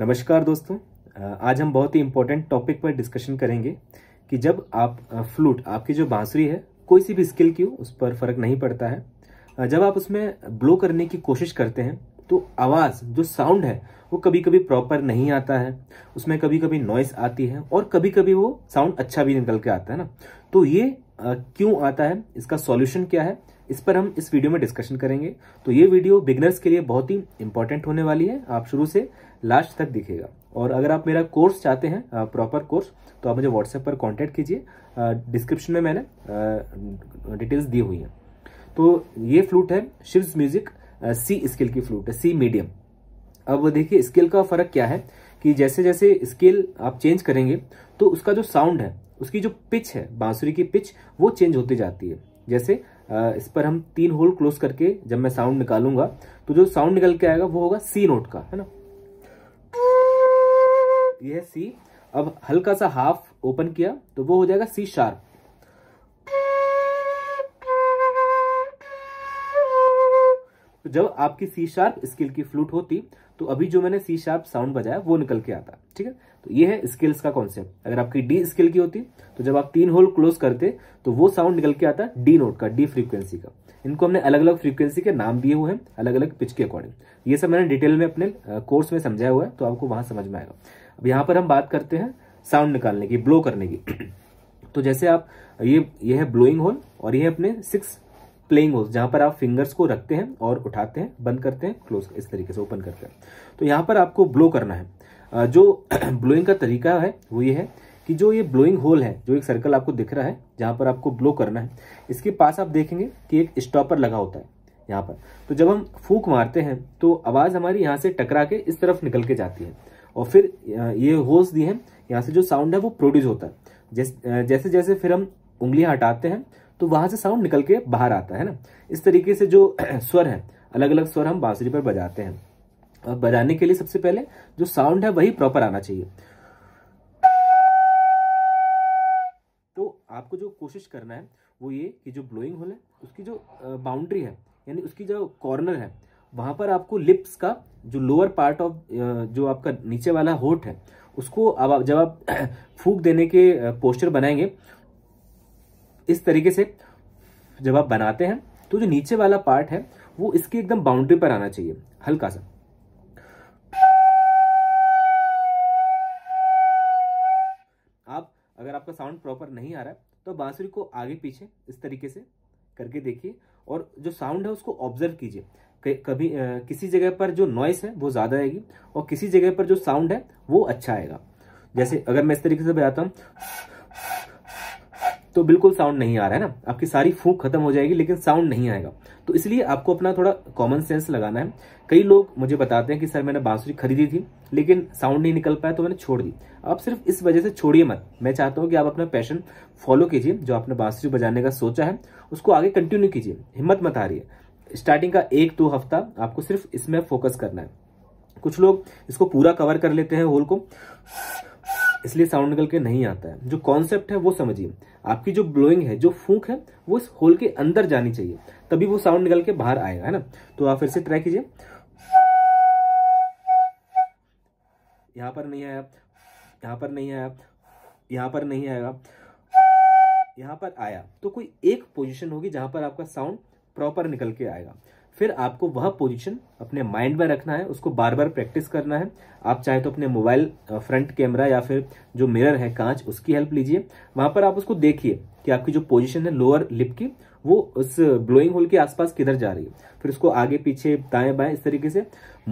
नमस्कार दोस्तों आज हम बहुत ही इम्पोर्टेंट टॉपिक पर डिस्कशन करेंगे कि जब आप फ्लूट आपकी जो बांसुरी है कोई सी भी स्किल की हो उस पर फर्क नहीं पड़ता है जब आप उसमें ब्लो करने की कोशिश करते हैं तो आवाज़ जो साउंड है वो कभी कभी प्रॉपर नहीं आता है उसमें कभी कभी नॉइस आती है और कभी कभी वो साउंड अच्छा भी निकल के आता है ना तो ये क्यों आता है इसका सॉल्यूशन क्या है इस पर हम इस वीडियो में डिस्कशन करेंगे तो ये वीडियो बिगनर्स के लिए बहुत ही इंपॉर्टेंट होने वाली है आप शुरू से लास्ट तक दिखेगा और अगर आप मेरा कोर्स चाहते हैं प्रॉपर कोर्स तो आप मुझे व्हाट्सएप पर कॉन्टेक्ट कीजिए डिस्क्रिप्शन में मैंने डिटेल्स दी हुई हैं तो ये फ्लूट है शिव्स म्यूजिक सी स्केल की फ्लूट है सी मीडियम अब देखिए स्केल का फर्क क्या है कि जैसे जैसे स्केल आप चेंज करेंगे तो उसका जो साउंड है उसकी जो पिच है बांसुरी की पिच वो चेंज होती जाती है जैसे इस पर हम तीन होल क्लोज करके जब मैं साउंड निकालूंगा तो जो साउंड निकल के आएगा वो होगा सी नोट का है ना यह सी अब हल्का सा हाफ ओपन किया तो वो हो जाएगा सी शार्प तो जब आपकी सी शार्प स्किल की फ्लूट होती तो अभी जो मैंने सी शार्प साउंड बजाया वो निकल के आता ठीक है तो ये है स्किल्स का कॉन्सेप्ट अगर आपकी डी स्किल की होती तो जब आप तीन होल क्लोज करते तो वो साउंड निकल के आता डी नोट का डी फ्रीक्वेंसी का इनको हमने अलग अलग फ्रीक्वेंसी के नाम दिए हुए हैं अलग अलग पिच के अकॉर्डिंग ये सब मैंने डिटेल में अपने कोर्स में समझाया हुआ है तो आपको वहां समझ में आएगा अब यहाँ पर हम बात करते हैं साउंड निकालने की ब्लो करने की तो जैसे आप ये ये है ब्लोइंग होल और ये है अपने सिक्स प्लेइंग होल्स जहां पर आप फिंगर्स को रखते हैं और उठाते हैं बंद करते हैं क्लोज इस तरीके से ओपन करते हैं तो यहाँ पर आपको ब्लो करना है जो ब्लोइंग का तरीका है वो ये है कि जो ये ब्लोइंग होल है जो एक सर्कल आपको दिख रहा है जहां पर आपको ब्लो करना है इसके पास आप देखेंगे कि एक स्टॉपर लगा होता है यहाँ पर तो जब हम फूक मारते हैं तो आवाज़ हमारी यहाँ से टकरा के इस तरफ निकल के जाती है और फिर ये होल्स दिए हैं यहाँ से जो साउंड है वो प्रोड्यूस होता है जैसे जैसे फिर हम उंगलियां हटाते हैं तो वहां से साउंड निकल के बाहर आता है ना इस तरीके से जो स्वर है अलग अलग स्वर हम बांसुरी पर बजाते हैं और बजाने के लिए सबसे पहले जो साउंड है वही प्रॉपर आना चाहिए तो आपको जो कोशिश करना है वो ये कि जो ब्लोइंग होल है उसकी जो बाउंड्री है यानी उसकी जो कॉर्नर है वहां पर आपको लिप्स का जो लोअर पार्ट ऑफ जो आपका नीचे वाला होठ है उसको अब जब आप फूक देने के पोस्टर बनाएंगे इस तरीके से जब आप बनाते हैं तो जो नीचे वाला पार्ट है वो इसकी एकदम बाउंड्री पर आना चाहिए हल्का सा आप अगर आपका साउंड प्रॉपर नहीं आ रहा है तो बांसुरी को आगे पीछे इस तरीके से करके देखिए और जो साउंड है उसको ऑब्जर्व कीजिए कभी आ, किसी जगह पर जो नॉइस है वो ज़्यादा आएगी और किसी जगह पर जो साउंड है वो अच्छा आएगा जैसे अगर मैं इस तरीके से बजाता हूँ तो बिल्कुल साउंड नहीं आ रहा है ना आपकी सारी फूक खत्म हो जाएगी लेकिन साउंड नहीं आएगा तो इसलिए आपको अपना थोड़ा कॉमन सेंस लगाना है कई लोग मुझे बताते हैं कि सर मैंने बांसुरी खरीदी थी लेकिन साउंड नहीं निकल पाया तो मैंने छोड़ दी आप सिर्फ इस वजह से छोड़िए मत मैं चाहता हूँ कि आप अपना पैशन फॉलो कीजिए जो आपने बांसुरी बजाने का सोचा है उसको आगे कंटिन्यू कीजिए हिम्मत मत आ रही है स्टार्टिंग का एक दो हफ्ता आपको सिर्फ इसमें फोकस करना है कुछ लोग इसको पूरा कवर कर लेते हैं होल को इसलिए साउंड निकल के नहीं आता है जो कॉन्सेप्ट है वो समझिए आपकी जो ब्लोइंग है जो फूक है वो इस होल के अंदर जानी चाहिए तभी वो साउंड निकल के बाहर आएगा है ना तो आप फिर से ट्राई कीजिए यहाँ पर नहीं आया यहाँ पर नहीं आया यहाँ पर नहीं आएगा यहाँ पर आया तो कोई एक पोजिशन होगी जहां पर आपका साउंड प्रॉपर निकल के आएगा फिर आपको वह पोजीशन अपने माइंड में रखना है उसको बार बार प्रैक्टिस करना है आप चाहे तो अपने मोबाइल फ्रंट कैमरा या फिर जो मिरर है कांच उसकी हेल्प लीजिए वहां पर आप उसको देखिए कि आपकी जो पोजिशन है लोअर लिप की वो उस ब्लोइंग होल के आसपास किधर जा रही है फिर उसको आगे पीछे दाएं बाएं इस तरीके से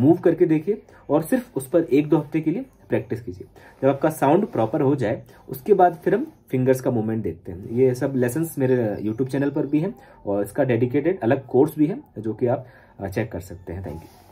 मूव करके देखिए और सिर्फ उस पर एक दो हफ्ते के लिए प्रैक्टिस कीजिए जब आपका साउंड प्रॉपर हो जाए उसके बाद फिर हम फिंगर्स का मूवमेंट देखते हैं ये सब लेसन मेरे यूट्यूब चैनल पर भी हैं और इसका डेडिकेटेड अलग कोर्स भी है जो कि आप चेक कर सकते हैं थैंक यू